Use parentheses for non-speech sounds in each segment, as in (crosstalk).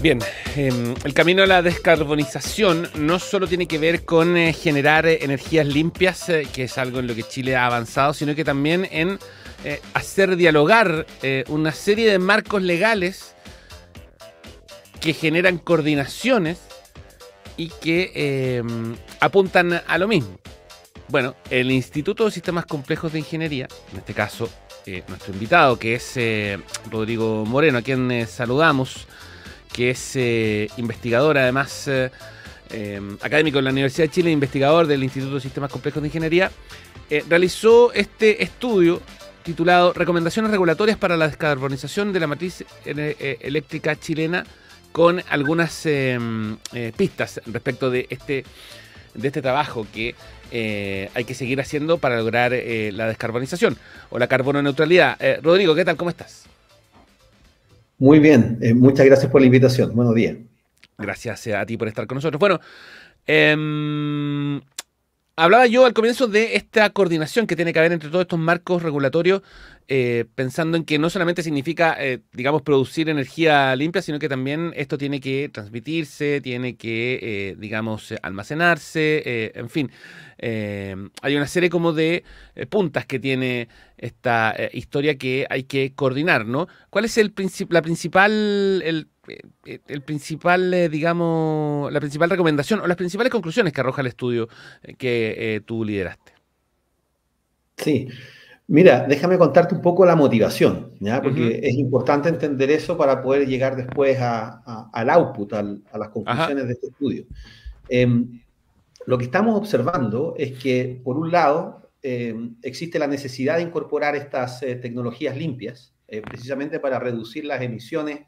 Bien, em, el camino a la descarbonización no solo tiene que ver con eh, generar eh, energías limpias, eh, que es algo en lo que Chile ha avanzado, sino que también en eh, hacer dialogar eh, una serie de marcos legales que generan coordinaciones y que eh, apuntan a lo mismo. Bueno, el Instituto de Sistemas Complejos de Ingeniería, en este caso nuestro invitado, que es Rodrigo Moreno, a quien saludamos, que es investigador además... académico de la Universidad de Chile, investigador del Instituto de Sistemas Complejos de Ingeniería, realizó este estudio titulado Recomendaciones regulatorias para la descarbonización de la matriz eh, eléctrica chilena con algunas em, eh, pistas respecto de este, de este trabajo que eh, hay que seguir haciendo para lograr la descarbonización o la carbono-neutralidad. Rodrigo, ¿qué tal? ¿Cómo estás? Muy bien, muchas gracias por la invitación. Buenos días. Gracias a ti por estar con nosotros. Bueno, em, Hablaba yo al comienzo de esta coordinación que tiene que haber entre todos estos marcos regulatorios, eh, pensando en que no solamente significa, eh, digamos, producir energía limpia, sino que también esto tiene que transmitirse, tiene que, eh, digamos, almacenarse, en fin. hay una serie como de puntas que tiene esta historia que hay que coordinar, ¿no? ¿Cuál es el la principal, eh, eh, el principal, eh, digamos, la principal recomendación o las principales conclusiones que arroja el estudio que tú lideraste. Sí. Mira, déjame contarte un poco la motivación, porque es importante entender eso para poder llegar después al output, a las conclusiones de este estudio. Em, lo que estamos observando es que, por un lado, em, existe la necesidad de incorporar estas tecnologías limpias, precisamente para reducir las emisiones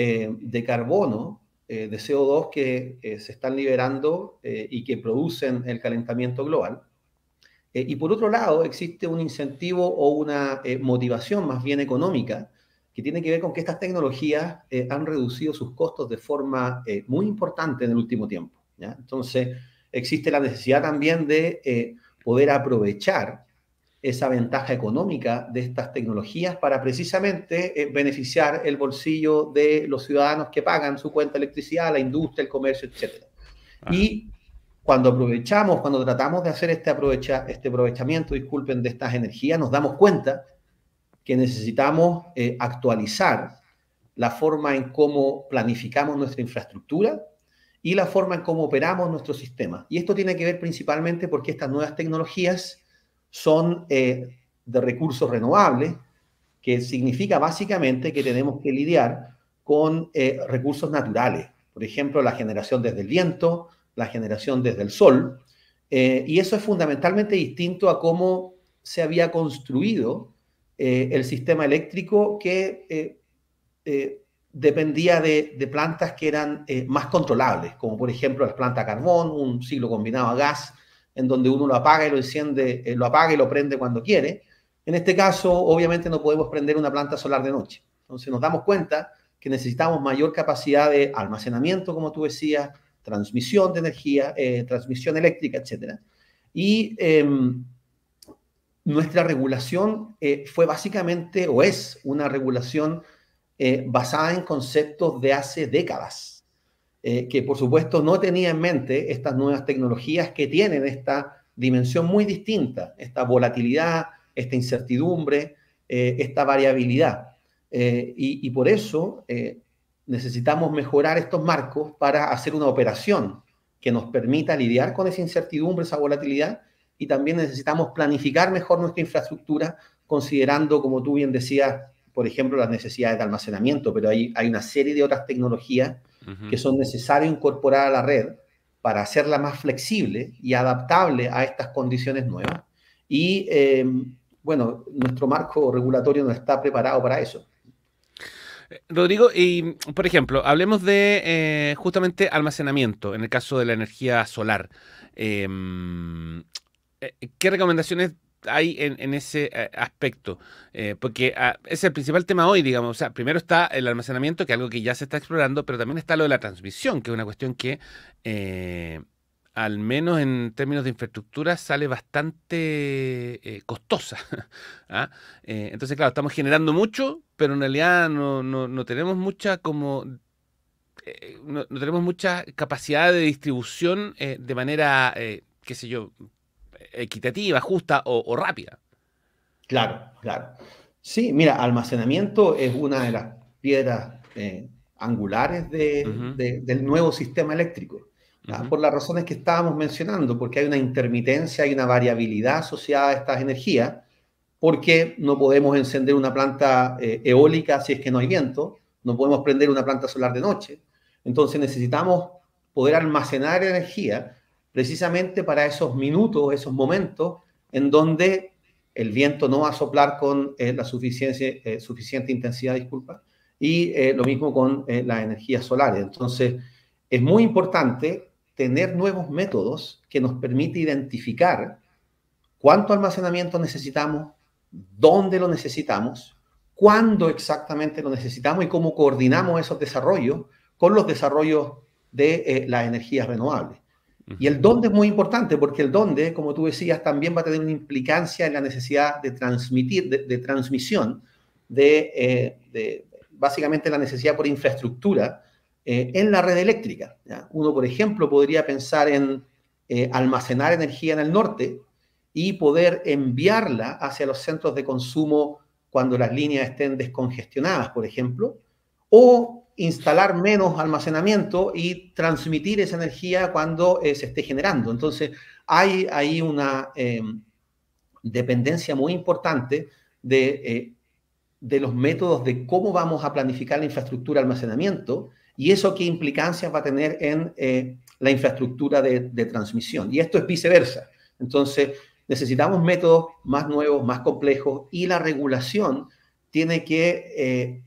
eh, de carbono, eh, de CO2 que eh, se están liberando y que producen el calentamiento global. y por otro lado, existe un incentivo o una motivación más bien económica que tiene que ver con que estas tecnologías han reducido sus costos de forma muy importante en el último tiempo. Entonces, existe la necesidad también de poder aprovechar esa ventaja económica de estas tecnologías para precisamente eh, beneficiar el bolsillo de los ciudadanos que pagan su cuenta de electricidad, la industria, el comercio, etc. Y cuando aprovechamos, cuando tratamos de hacer este, aprovecha, este aprovechamiento, disculpen, de estas energías, nos damos cuenta que necesitamos eh, actualizar la forma en cómo planificamos nuestra infraestructura y la forma en cómo operamos nuestro sistema. Y esto tiene que ver principalmente porque estas nuevas tecnologías son eh, de recursos renovables, que significa básicamente que tenemos que lidiar con eh, recursos naturales, por ejemplo, la generación desde el viento, la generación desde el sol, eh, y eso es fundamentalmente distinto a cómo se había construido el sistema eléctrico que dependía de, plantas que eran más controlables, como por ejemplo las plantas carbón, un ciclo combinado a gas, en donde uno lo apaga y lo enciende, eh, lo apaga y lo prende cuando quiere. En este caso, obviamente no podemos prender una planta solar de noche. Entonces nos damos cuenta que necesitamos mayor capacidad de almacenamiento, como tú decías, transmisión de energía, eh, transmisión eléctrica, etc. Y em, nuestra regulación eh, fue básicamente o es una regulación basada en conceptos de hace décadas. Eh, que por supuesto no tenía en mente estas nuevas tecnologías que tienen esta dimensión muy distinta, esta volatilidad, esta incertidumbre, eh, esta variabilidad. Eh, y, y, por eso necesitamos mejorar estos marcos para hacer una operación que nos permita lidiar con esa incertidumbre, esa volatilidad, y también necesitamos planificar mejor nuestra infraestructura, considerando, como tú bien decías, por ejemplo, las necesidades de almacenamiento, pero hay, hay una serie de otras tecnologías que son necesarias incorporar a la red para hacerla más flexible y adaptable a estas condiciones nuevas. Y em, bueno, nuestro marco regulatorio no está preparado para eso. Eh, Rodrigo, y por ejemplo, hablemos de eh, justamente almacenamiento, en el caso de la energía solar. Em, eh, ¿Qué recomendaciones hay en, ese eh, aspecto? Eh, porque ah, es el principal tema hoy, digamos. O sea, primero está el almacenamiento, que es algo que ya se está explorando, pero también está lo de la transmisión, que es una cuestión que, eh, al menos en términos de infraestructura, sale bastante costosa. (laughs) ¿ah? entonces, claro, estamos generando mucho, pero en realidad no, tenemos mucha como no, tenemos mucha capacidad de distribución de manera, qué sé yo, equitativa, justa o, rápida. Claro, claro. Sí, mira, almacenamiento es una de las piedras eh, angulares del nuevo sistema eléctrico, por las razones que estábamos mencionando, porque hay una intermitencia, hay una variabilidad asociada a estas energías, porque no podemos encender una planta eh, eólica si es que no hay viento, no podemos prender una planta solar de noche, entonces necesitamos poder almacenar energía precisamente para esos minutos, esos momentos en donde el viento no va a soplar con eh, la suficiente, eh, suficiente intensidad, disculpa, y eh, lo mismo con las energías solares. Entonces, es muy importante tener nuevos métodos que nos permitan identificar cuánto almacenamiento necesitamos, dónde lo necesitamos, cuándo exactamente lo necesitamos y cómo coordinamos esos desarrollos con los desarrollos de las energías renovables. Y el dónde es muy importante porque el dónde, como tú decías, también va a tener una implicancia en la necesidad de transmitir, de, transmisión, eh, de, básicamente la necesidad por infraestructura eh, en la red eléctrica. Uno, por ejemplo, podría pensar en eh, almacenar energía en el norte y poder enviarla hacia los centros de consumo cuando las líneas estén descongestionadas, por ejemplo, o instalar menos almacenamiento y transmitir esa energía cuando eh, se esté generando. Entonces, hay ahí una em, dependencia muy importante de, eh, de, los métodos de cómo vamos a planificar la infraestructura de almacenamiento y eso qué implicancias va a tener en eh, la infraestructura de, de transmisión. Y esto es viceversa. Entonces, necesitamos métodos más nuevos, más complejos y la regulación tiene que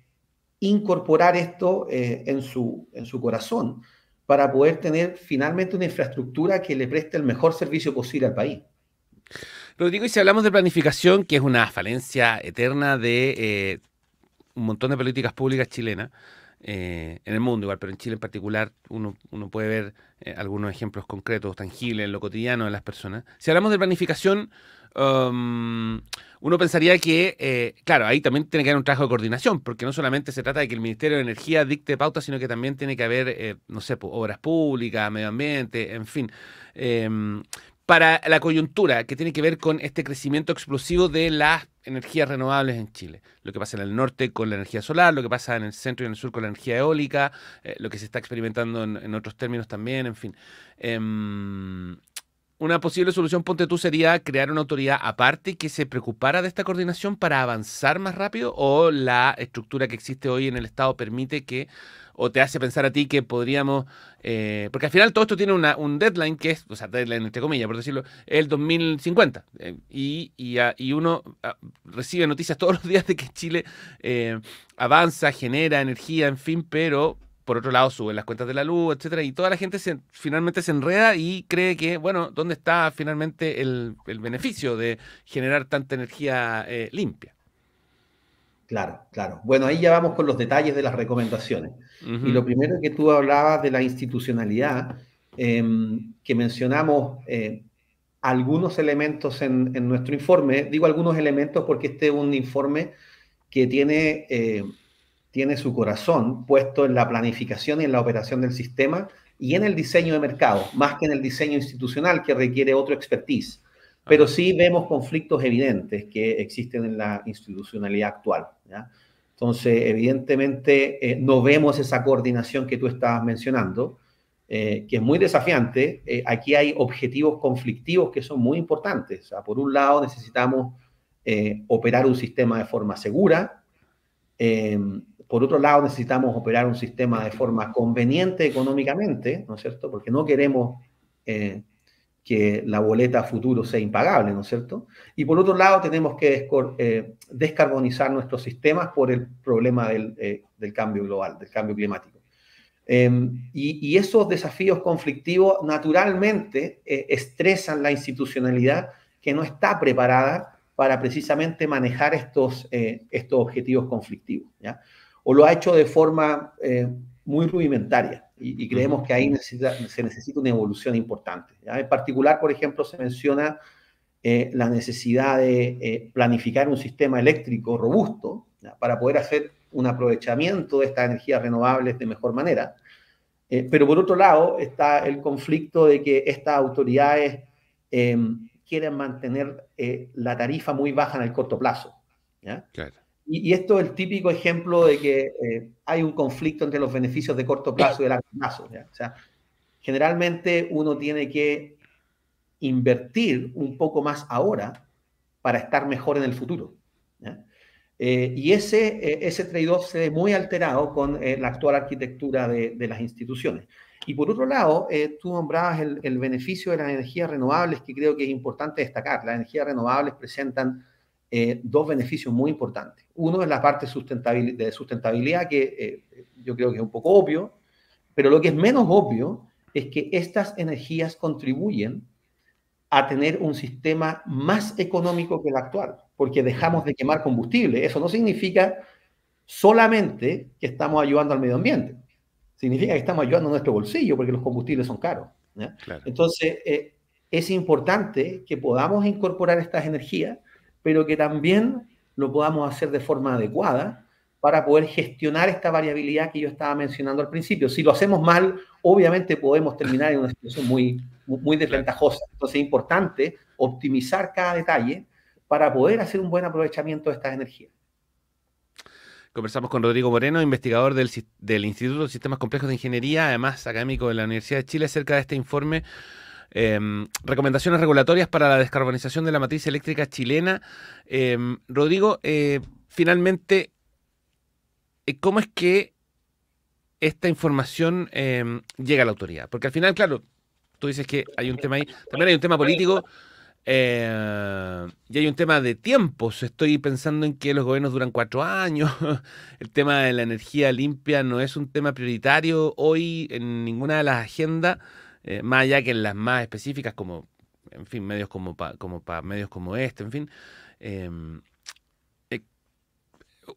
incorporar esto eh, en, su, en su corazón para poder tener finalmente una infraestructura que le preste el mejor servicio posible al país. Rodrigo, y si hablamos de planificación, que es una falencia eterna de eh, un montón de políticas públicas chilenas, eh, en el mundo igual, pero en Chile en particular uno, puede ver algunos ejemplos concretos, tangibles, en lo cotidiano de las personas. Si hablamos de planificación, Em, uno pensaría que, eh, claro, ahí también tiene que haber un trabajo de coordinación, porque no solamente se trata de que el Ministerio de Energía dicte pautas, sino que también tiene que haber, eh, no sé, obras públicas, medio ambiente, en fin. Em, para la coyuntura que tiene que ver con este crecimiento explosivo de las energías renovables en Chile. Lo que pasa en el norte con la energía solar, lo que pasa en el centro y en el sur con la energía eólica, eh, lo que se está experimentando en, otros términos también, en fin. Em, una posible solución, ponte tú, sería crear una autoridad aparte que se preocupara de esta coordinación para avanzar más rápido o la estructura que existe hoy en el Estado permite que o te hace pensar a ti que podríamos, eh, porque al final todo esto tiene un deadline que es, o sea, deadline entre comillas, por decirlo, el 2050. Eh, ah, y, uno ah, recibe noticias (laughs) todos los días de que Chile eh, avanza, genera energía, en fin, pero por otro lado suben las cuentas de la luz, etcétera, y toda la gente finalmente se enreda y cree que, bueno, ¿dónde está finalmente el, beneficio de generar tanta energía eh, limpia? Claro, claro. Bueno, ahí ya vamos con los detalles de las recomendaciones. Y lo primero que tú hablabas de la institucionalidad, em, que mencionamos eh, algunos elementos en, nuestro informe, digo algunos elementos porque este es un informe que tiene eh, tiene su corazón puesto en la planificación y en la operación del sistema y en el diseño de mercado, más que en el diseño institucional que requiere otro expertise. Pero sí vemos conflictos evidentes que existen en la institucionalidad actual. Entonces, evidentemente, eh, no vemos esa coordinación que tú estabas mencionando, eh, que es muy desafiante. Eh, aquí hay objetivos conflictivos que son muy importantes. por un lado, necesitamos operar un sistema de forma segura, por otro lado, necesitamos operar un sistema de forma conveniente económicamente, ¿no es cierto? Porque no queremos eh, que la boleta futuro sea impagable, ¿no es cierto? Y por otro lado, tenemos que eh, descarbonizar nuestros sistemas por el problema del, eh, cambio global, del cambio climático. Em, y, esos desafíos conflictivos naturalmente estresan la institucionalidad que no está preparada para precisamente manejar estos, estos objetivos conflictivos. ¿ya? o lo ha hecho de forma eh, muy rudimentaria y, creemos que ahí necesita, se necesita una evolución importante. En particular, por ejemplo, se menciona eh, la necesidad de eh, planificar un sistema eléctrico robusto para poder hacer un aprovechamiento de estas energías renovables de mejor manera. pero por otro lado está el conflicto de que estas autoridades quieren mantener la tarifa muy baja en el corto plazo. Claro. Y, esto es el típico ejemplo de que eh, hay un conflicto entre los beneficios de corto plazo y de largo plazo. O sea, generalmente uno tiene que invertir un poco más ahora para estar mejor en el futuro. Eh, y ese, eh, ese trade-off se ve muy alterado con la actual arquitectura de, de, las instituciones. Y por otro lado, tú nombrabas el, el, beneficio de las energías renovables, que creo que es importante destacar. Las energías renovables presentan eh, dos beneficios muy importantes. Uno es la parte de sustentabilidad, que eh, yo creo que es un poco obvio, pero lo que es menos obvio es que estas energías contribuyen a tener un sistema más económico que el actual, porque dejamos de quemar combustible. Eso no significa solamente que estamos ayudando al medio ambiente, significa que estamos ayudando a nuestro bolsillo, porque los combustibles son caros. Entonces, eh, es importante que podamos incorporar estas energías pero que también lo podamos hacer de forma adecuada para poder gestionar esta variabilidad que yo estaba mencionando al principio. Si lo hacemos mal, obviamente podemos terminar en una situación muy, muy desventajosa. Entonces es importante optimizar cada detalle para poder hacer un buen aprovechamiento de estas energías. Conversamos con Rodrigo Moreno, investigador del, del Instituto de Sistemas Complejos de Ingeniería, además académico de la Universidad de Chile, acerca de este informe Em, recomendaciones regulatorias para la descarbonización de la matriz eléctrica chilena. Em, Rodrigo, eh, finalmente, eh, ¿cómo es que esta información em, llega a la autoridad? Porque al final, claro, tú dices que hay un tema ahí, también hay un tema político. Eh, y hay un tema de tiempos. Estoy pensando en que los gobiernos duran cuatro años. (laughs) El tema de la energía limpia no es un tema prioritario hoy en ninguna de las agendas. Eh, más allá que en las más específicas, como, en fin, medios como como para medios como este, en fin. Em, eh,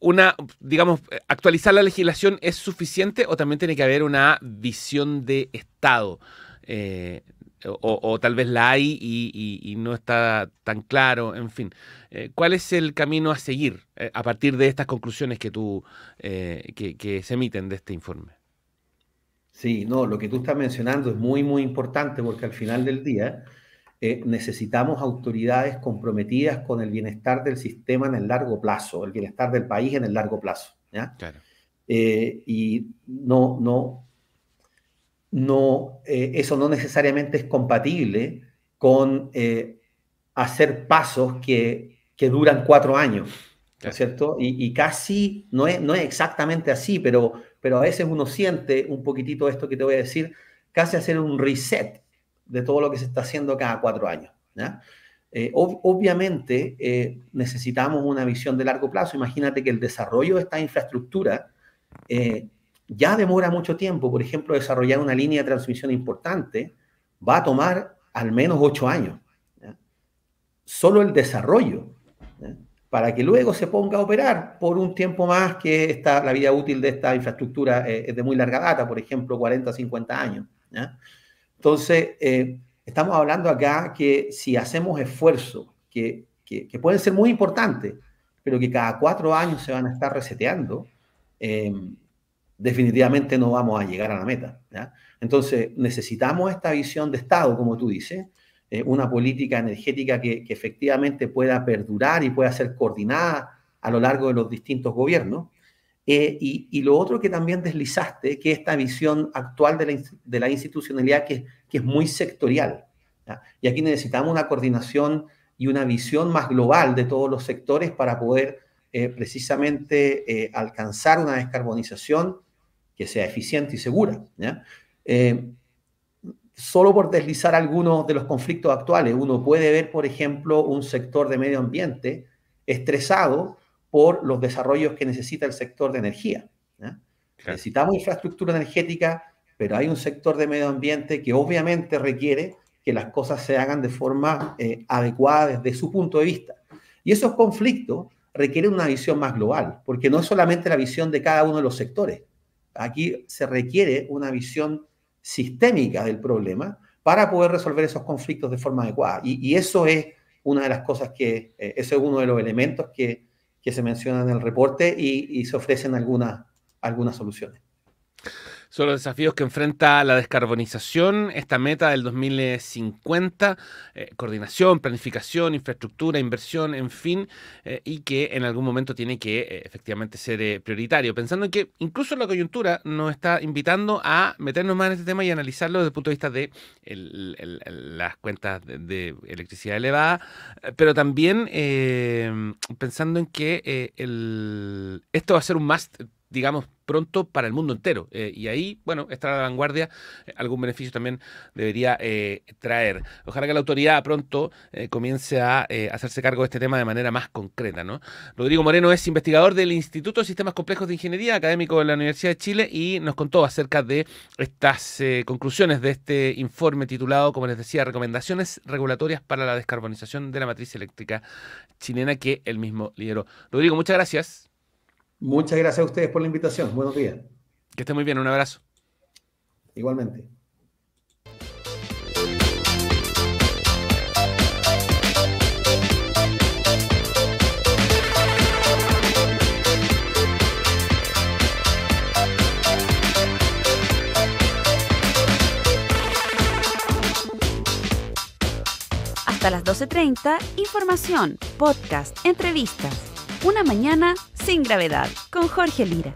una, digamos, actualizar la legislación es suficiente o también tiene que haber una visión de Estado. Eh, o, tal vez la hay y, no está tan claro, en fin. ¿Cuál es el camino a seguir a partir de estas conclusiones que tú que se emiten de este informe? Sí, no, lo que tú estás mencionando es muy, muy importante porque al final del día eh, necesitamos autoridades comprometidas con el bienestar del sistema en el largo plazo, el bienestar del país en el largo plazo. Eh, y no, no, no, eh, eso no necesariamente es compatible con hacer pasos que, que duran cuatro años cierto? Y, casi no es, no exactamente así, pero, pero a veces uno siente un poquitito esto que te voy a decir, casi hacer un reset de todo lo que se está haciendo cada cuatro años. Eh, obviamente eh, necesitamos una visión de largo plazo. Imagínate que el desarrollo de esta infraestructura eh, ya demora mucho tiempo. Por ejemplo, desarrollar una línea de transmisión importante va a tomar al menos ocho años. Solo el desarrollo para que luego se ponga a operar por un tiempo más que esta, la vida útil de esta infraestructura eh, es de muy larga data, por ejemplo, 40, 50 años. Entonces, eh, estamos hablando acá que si hacemos esfuerzos que, pueden ser muy importantes, pero que cada cuatro años se van a estar reseteando, em, definitivamente no vamos a llegar a la meta. Entonces, necesitamos esta visión de Estado, como tú dices, eh, una política energética que, efectivamente pueda perdurar y pueda ser coordinada a lo largo de los distintos gobiernos. Eh, y, lo otro que también deslizaste, que esta visión actual de la, institucionalidad que, es muy sectorial. Y aquí necesitamos una coordinación y una visión más global de todos los sectores para poder eh, precisamente alcanzar una descarbonización que sea eficiente y segura. ¿ya? solo por deslizar algunos de los conflictos actuales, uno puede ver, por ejemplo, un sector de medio ambiente estresado por los desarrollos que necesita el sector de energía. Necesitamos infraestructura energética, pero hay un sector de medio ambiente que obviamente requiere que las cosas se hagan de forma eh, adecuada desde su punto de vista. Y esos conflictos requieren una visión más global, porque no es solamente la visión de cada uno de los sectores. Aquí se requiere una visión sistémica del problema para poder resolver esos conflictos de forma adecuada. Y, eso es una de las cosas que, eh, es uno de los elementos que, se menciona en el reporte y, y se ofrecen algunas soluciones. Son los desafíos que enfrenta la descarbonización, esta meta del 2050, eh, coordinación, planificación, infraestructura, inversión, en fin, eh, y que en algún momento tiene que eh, efectivamente ser prioritario. Pensando en que incluso la coyuntura nos está invitando a meternos más en este tema y analizarlo desde el punto de vista de las cuentas de, electricidad elevada, pero también pensando en que esto va a ser un must digamos, pronto para el mundo entero. Eh, y ahí, bueno, estar a la vanguardia eh, algún beneficio también debería eh, traer. Ojalá que la autoridad pronto comience a hacerse cargo de este tema de manera más concreta. ¿no? Rodrigo Moreno es investigador del Instituto de Sistemas Complejos de Ingeniería, académico de la Universidad de Chile, y nos contó acerca de estas conclusiones de este informe titulado, como les decía, Recomendaciones Regulatorias para la Descarbonización de la Matriz Eléctrica Chilena, que él mismo lideró. Rodrigo, muchas gracias. Muchas gracias a ustedes por la invitación. Buenos días. Que esté muy bien. Un abrazo. Igualmente. Hasta las 12.30, información, podcast, entrevistas. Una mañana sin Gravedad, con Jorge Lira.